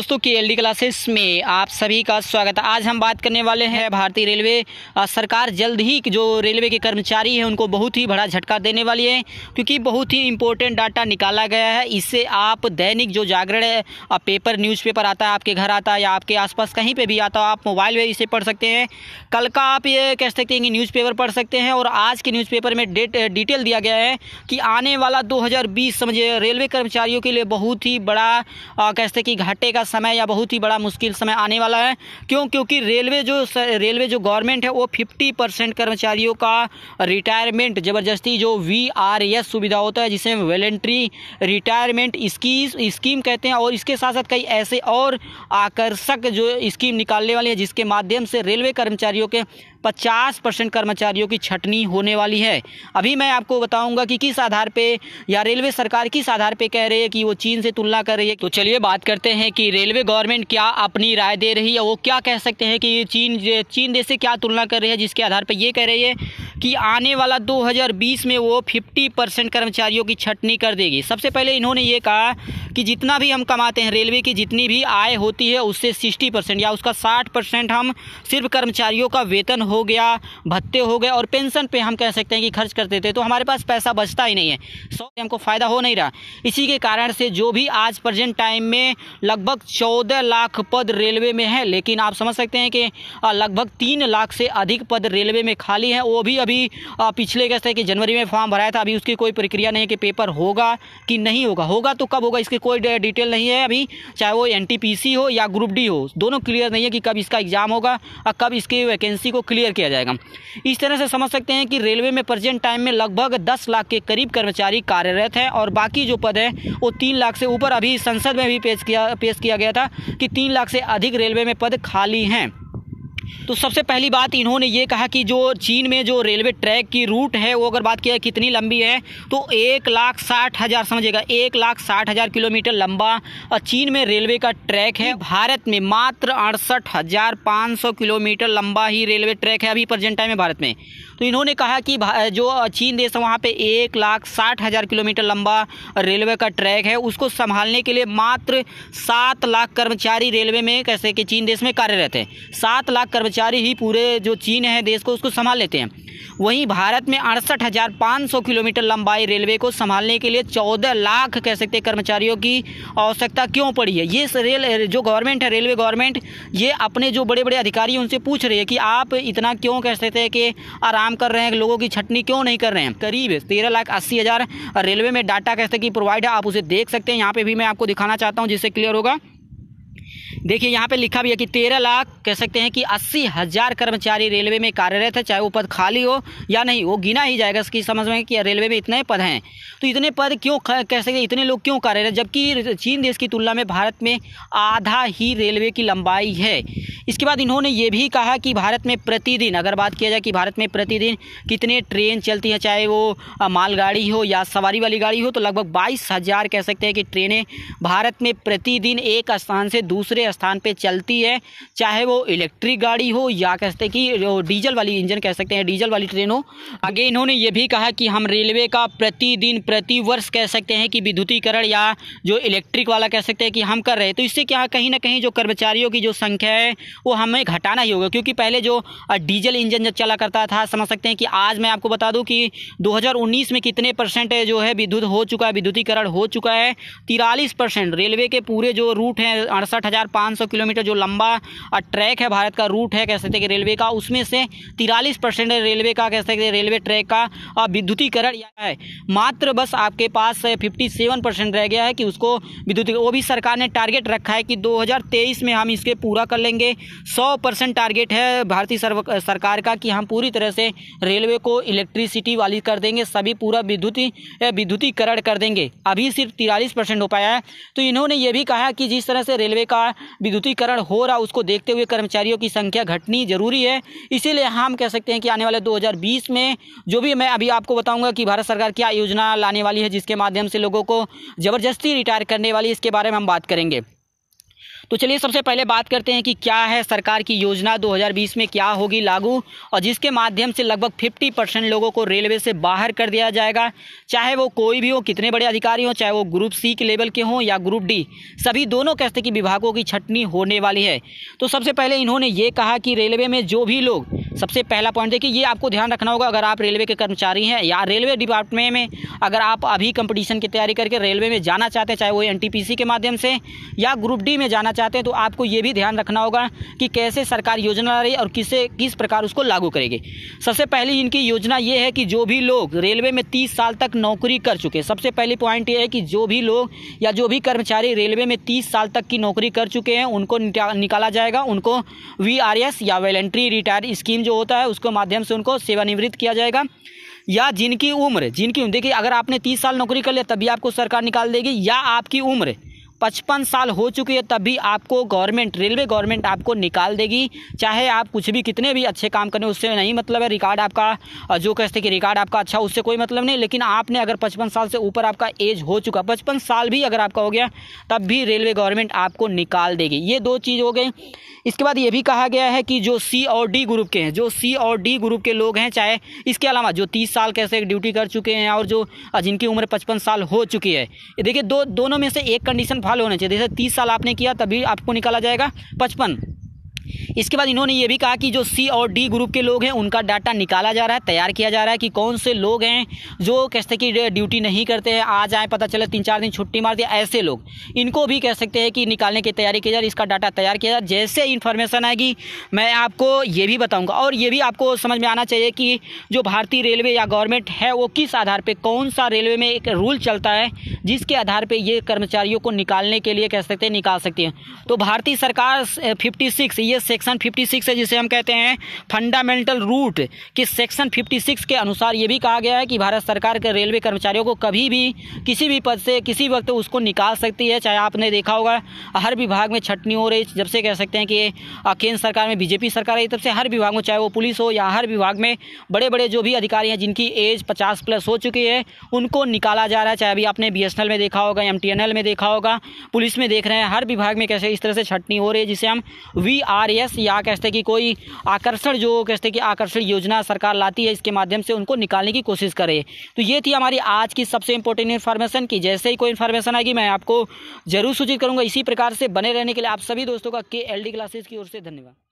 दोस्तों के L classes में आप सभी का स्वागत है आज हम बात करने वाले हैं भारतीय रेलवे सरकार जल्द ही जो रेलवे के कर्मचारी हैं उनको बहुत ही बड़ा झटका देने वाली है क्योंकि बहुत ही इंपॉर्टेंट डाटा निकाला गया है इससे आप दैनिक जो जागरण है पेपर न्यूज़पेपर आता है आपके घर आता है या आपके आसपास कहीं पर भी आता है आप मोबाइल में इसे पढ़ सकते हैं कल का आप ये कह सकते हैं कि न्यूज़ पढ़ सकते हैं और आज के न्यूज़ में डेट डिटेल दिया गया है कि आने वाला दो समझे रेलवे कर्मचारियों के लिए बहुत ही बड़ा कह सकते कि घाटे का समय या बहुत ही बड़ा मुश्किल समय आने वाला है क्यों क्योंकि रेलवे जो रेलवे जो गवर्नमेंट है वो फिफ्टी परसेंट कर्मचारियों का रिटायरमेंट ज़बरदस्ती जो वी आर एस सुविधा होता है जिसे वेलेंट्री रिटायरमेंट स्कीम कहते हैं और इसके साथ साथ कई ऐसे और आकर्षक जो स्कीम निकालने वाली है जिसके माध्यम से रेलवे कर्मचारियों के 50 परसेंट कर्मचारियों की छटनी होने वाली है अभी मैं आपको बताऊंगा कि किस आधार पे या रेलवे सरकार किस आधार पे कह रही है कि वो चीन से तुलना कर रही है तो चलिए बात करते हैं कि रेलवे गवर्नमेंट क्या अपनी राय दे रही है वो क्या कह सकते हैं कि चीन चीन देश से क्या तुलना कर रही है जिसके आधार पर ये कह रही है कि आने वाला 2020 में वो 50 परसेंट कर्मचारियों की छटनी कर देगी सबसे पहले इन्होंने ये कहा कि जितना भी हम कमाते हैं रेलवे की जितनी भी आय होती है उससे 60 परसेंट या उसका 60 परसेंट हम सिर्फ कर्मचारियों का वेतन हो गया भत्ते हो गए और पेंशन पे हम कह सकते हैं कि खर्च करते थे तो हमारे पास पैसा बचता ही नहीं है सौ हमको फ़ायदा हो नहीं रहा इसी के कारण से जो भी आज प्रजेंट टाइम में लगभग चौदह लाख पद रेलवे में है लेकिन आप समझ सकते हैं कि लगभग तीन लाख से अधिक पद रेलवे में खाली हैं वो भी अभी अभी पिछले कैसे कि जनवरी में फॉर्म भराया था अभी उसकी कोई प्रक्रिया नहीं है कि पेपर होगा कि नहीं होगा होगा तो कब होगा इसकी कोई डिटेल नहीं है अभी चाहे वो एन हो या ग्रुप डी हो दोनों क्लियर नहीं है कि कब इसका एग्ज़ाम होगा और कब इसकी वैकेंसी को क्लियर किया जाएगा इस तरह से समझ सकते हैं कि रेलवे में प्रजेंट टाइम में लगभग दस लाख के करीब कर्मचारी कार्यरत हैं और बाकी जो पद हैं वो तीन लाख से ऊपर अभी संसद में भी पेश किया पेश किया गया था कि तीन लाख से अधिक रेलवे में पद खाली हैं तो सबसे पहली बात इन्होंने ये कहा कि जो चीन में जो रेलवे ट्रैक की रूट है वो अगर बात किया कितनी लंबी है तो एक लाख साठ हज़ार समझिएगा एक लाख साठ हज़ार किलोमीटर लंबा और चीन में रेलवे का ट्रैक है भारत में मात्र अड़सठ हज़ार पाँच सौ किलोमीटर लंबा ही रेलवे ट्रैक है अभी प्रजेंट टाइम में भारत में तो इन्होंने कहा कि जो चीन देश है वहाँ पर एक लाख साठ हज़ार किलोमीटर लंबा रेलवे का ट्रैक है उसको संभालने के लिए मात्र सात लाख कर्मचारी रेलवे में कैसे कि चीन देश में कार्यरत हैं सात लाख कर्मचारी ही पूरे जो चीन है देश को उसको संभाल लेते हैं वहीं भारत में अड़सठ हज़ार पाँच सौ किलोमीटर लंबाई रेलवे को संभालने के लिए चौदह लाख कह सकते हैं कर्मचारियों की आवश्यकता क्यों पड़ी है ये रेल जो गवर्नमेंट है रेलवे गवर्नमेंट ये अपने जो बड़े बड़े अधिकारी हैं उनसे पूछ रही है कि आप इतना क्यों कह सकते हैं कि आराम काम कर रहे हैं लोगों की छटनी क्यों नहीं कर रहे हैं करीब तेरह लाख अस्सी हज़ार रेलवे में डाटा कैसे की प्रोवाइड है आप उसे देख सकते हैं यहाँ पे भी मैं आपको दिखाना चाहता हूँ जिससे क्लियर होगा देखिए यहाँ पे लिखा भी है कि तेरह लाख कह सकते हैं कि अस्सी हज़ार कर्मचारी रेलवे में कार्यरत है चाहे वो पद खाली हो या नहीं वो गिना ही जाएगा इसकी समझ में कि रेलवे में इतने पद हैं तो इतने पद क्यों कह सकते हैं इतने लोग क्यों कार्यरत जबकि चीन देश की तुलना में भारत में आधा ही रेलवे की लंबाई है इसके बाद इन्होंने ये भी कहा कि भारत में प्रतिदिन अगर बात किया जाए कि भारत में प्रतिदिन कितने ट्रेन चलती हैं चाहे वो मालगाड़ी हो या सवारी वाली गाड़ी हो तो लगभग बाईस हज़ार कह सकते हैं कि ट्रेनें भारत में प्रतिदिन एक स्थान से दूसरे स्थान पे चलती है चाहे वो इलेक्ट्रिक गाड़ी हो या कह सकते कि जो डीजल वाली इंजन कह सकते हैं डीजल वाली ट्रेन हो आगे इन्होंने ये भी कहा कि हम रेलवे का प्रतिदिन प्रतिवर्ष कह सकते हैं कि विद्युतीकरण या जो इलेक्ट्रिक वाला कह सकते हैं कि हम कर रहे हैं तो इससे क्या कहीं ना कहीं जो कर्मचारियों की जो संख्या है वो हमें घटाना ही होगा क्योंकि पहले जो डीजल इंजन जब चला करता था समझ सकते हैं कि आज मैं आपको बता दूँ कि दो में कितने परसेंट जो है विद्युत हो चुका है विद्युतीकरण हो चुका है तिरालीस परसेंट रेलवे के पूरे जो रूट हैं अड़सठ हज़ार 500 किलोमीटर जो लंबा ट्रैक है भारत का रूट है कह सकते कि रेलवे का उसमें से तिरालीस परसेंट रेलवे का कह सकते रेलवे ट्रैक का विद्युतीकरण है मात्र बस आपके पास फिफ्टी सेवन परसेंट रह गया है कि उसको विद्युत वो भी सरकार ने टारगेट रखा है कि दो में हम इसके पूरा कर लेंगे सौ परसेंट टारगेट है भारतीय सरकार का कि हम पूरी तरह से रेलवे को इलेक्ट्रिसिटी वाली कर देंगे सभी पूरा विद्युती विद्युतीकरण कर देंगे अभी सिर्फ तिरालीस परसेंट हो पाया है तो इन्होंने ये भी कहा कि जिस तरह से रेलवे का विद्युतीकरण हो रहा उसको देखते हुए कर्मचारियों की संख्या घटनी जरूरी है इसीलिए हम कह सकते हैं कि आने वाले 2020 में जो भी मैं अभी आपको बताऊंगा कि भारत सरकार क्या योजना लाने वाली है जिसके माध्यम से लोगों को ज़बरदस्ती रिटायर करने वाली इसके बारे में हम बात करेंगे तो चलिए सबसे पहले बात करते हैं कि क्या है सरकार की योजना 2020 में क्या होगी लागू और जिसके माध्यम से लगभग 50 परसेंट लोगों को रेलवे से बाहर कर दिया जाएगा चाहे वो कोई भी हो कितने बड़े अधिकारी हों चाहे वो ग्रुप सी के लेवल के हों या ग्रुप डी सभी दोनों कहते कि विभागों की छटनी होने वाली है तो सबसे पहले इन्होंने ये कहा कि रेलवे में जो भी लोग सबसे पहला पॉइंट देखिए ये आपको ध्यान रखना होगा अगर आप रेलवे के कर्मचारी हैं या रेलवे डिपार्टमेंट में अगर आप अभी कंपटीशन की तैयारी करके रेलवे में जाना चाहते हैं चाहे वो एनटीपीसी के माध्यम से या ग्रुप डी में जाना चाहते हैं तो आपको ये भी ध्यान रखना होगा कि कैसे सरकार योजना ला रही है और किसे किस प्रकार उसको लागू करेगी सबसे पहली इनकी योजना ये है कि जो भी लोग रेलवे में तीस साल तक नौकरी कर चुके सबसे पहली पॉइंट ये है कि जो भी लोग या जो भी कर्मचारी रेलवे में तीस साल तक की नौकरी कर चुके हैं उनको निकाला जाएगा उनको वी या वेलेंट्री रिटायर स्कीम जो होता है उसके माध्यम से उनको सेवानिवृत्त किया जाएगा या जिनकी उम्र जिनकी उम्र देखिए अगर आपने तीस साल नौकरी कर लिया तभी आपको सरकार निकाल देगी या आपकी उम्र पचपन साल हो चुकी है तब भी आपको गवर्नमेंट रेलवे गवर्नमेंट आपको निकाल देगी चाहे आप कुछ भी कितने भी अच्छे काम करें उससे नहीं मतलब है रिकॉर्ड आपका जो कहते हैं कि रिकॉर्ड आपका अच्छा उससे कोई मतलब नहीं लेकिन आपने अगर पचपन साल से ऊपर आपका एज हो चुका पचपन साल भी अगर आपका हो गया तब भी रेलवे गवर्नमेंट आपको निकाल देगी ये दो चीज़ हो गई इसके बाद ये भी कहा गया है कि जो सी और डी ग्रुप के हैं जो सी और डी ग्रुप के लोग हैं चाहे इसके अलावा जो तीस साल कैसे ड्यूटी कर चुके हैं और जो जिनकी उम्र पचपन साल हो चुकी है देखिए दो दोनों में से एक कंडीशन फाल होने चाहिए जैसे तीस साल आपने किया तभी आपको निकाला जाएगा पचपन इसके बाद इन्होंने ये भी कहा कि जो सी और डी ग्रुप के लोग हैं उनका डाटा निकाला जा रहा है तैयार किया जा रहा है कि कौन से लोग हैं जो कह सकते कि ड्यूटी नहीं करते हैं आ जाए पता चले तीन चार दिन छुट्टी मार दिया ऐसे लोग इनको भी कह सकते हैं कि निकालने की तैयारी की जा रही इसका डाटा तैयार किया जा जैसे इन्फॉर्मेशन आएगी मैं आपको ये भी बताऊँगा और ये भी आपको समझ में आना चाहिए कि जो भारतीय रेलवे या गवर्नमेंट है वो किस आधार पर कौन सा रेलवे में एक रूल चलता है जिसके आधार पर ये कर्मचारियों को निकालने के लिए कह सकते हैं निकाल सकती हैं तो भारतीय सरकार फिफ्टी ये सेक्शन 56 है जिसे हम कहते हैं फंडामेंटल रूट कि सेक्शन 56 के अनुसार ये भी कहा गया है कि भारत सरकार के रेलवे कर्मचारियों को कभी भी किसी भी पद से किसी वक्त उसको निकाल सकती है चाहे आपने देखा होगा हर विभाग में छटनी हो रही जब से कह सकते हैं कि केंद्र सरकार में बीजेपी सरकार है तब से हर विभाग में चाहे वो पुलिस हो या हर विभाग में बड़े बड़े जो भी अधिकारी हैं जिनकी एज पचास प्लस हो चुकी है उनको निकाला जा रहा है चाहे अभी आपने बी में देखा होगा एम में देखा होगा पुलिस में देख रहे हैं हर विभाग में कैसे इस तरह से छटनी हो रही है जिसे हम वी आर रही है या कहते हैं कि कोई आकर्षण जो कहते हैं कि आकर्षण योजना सरकार लाती है इसके माध्यम से उनको निकालने की कोशिश करे तो ये थी हमारी आज की सबसे इंपॉर्टेंट इन्फॉर्मेशन की जैसे ही कोई इन्फॉर्मेशन आएगी मैं आपको जरूर सूचित करूँगा इसी प्रकार से बने रहने के लिए आप सभी दोस्तों का के एल डी की ओर से धन्यवाद